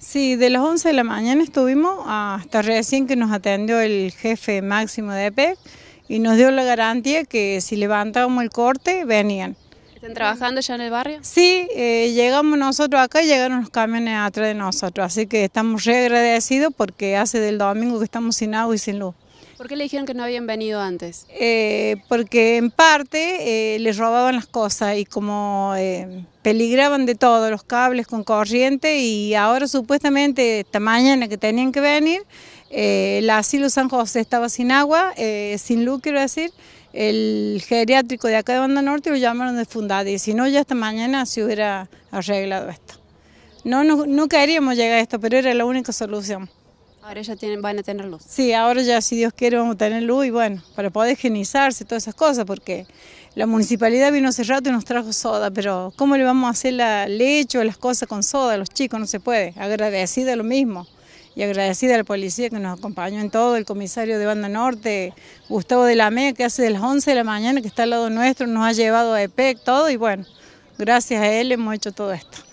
Sí, de las 11 de la mañana estuvimos hasta recién que nos atendió el jefe máximo de EPEC y nos dio la garantía que si levantábamos el corte, venían. ¿Están trabajando ya en el barrio? Sí, eh, llegamos nosotros acá y llegaron los camiones atrás de nosotros, así que estamos re agradecidos porque hace del domingo que estamos sin agua y sin luz. ¿Por qué le dijeron que no habían venido antes? Eh, porque en parte eh, les robaban las cosas y como eh, peligraban de todo, los cables con corriente y ahora supuestamente esta mañana que tenían que venir, eh, el asilo San José estaba sin agua, sin luz quiero decir, el geriátrico de acá de Banda Norte lo llamaron de fundada y si no ya esta mañana se hubiera arreglado esto. No, no, no queríamos llegar a esto, pero era la única solución. Ahora ya tienen, van a tener luz. Sí, ahora ya si Dios quiere vamos a tener luz y bueno, para poder higienizarse, todas esas cosas, porque la municipalidad vino hace rato y nos trajo soda, pero ¿cómo le vamos a hacer la leche o las cosas con soda a los chicos? No se puede. Agradecida lo mismo y agradecida a la policía que nos acompañó en todo, el comisario de Banda Norte, Gustavo de la Mea, que hace de las 11 de la mañana, que está al lado nuestro, nos ha llevado a EPEC, todo, y bueno, gracias a él hemos hecho todo esto.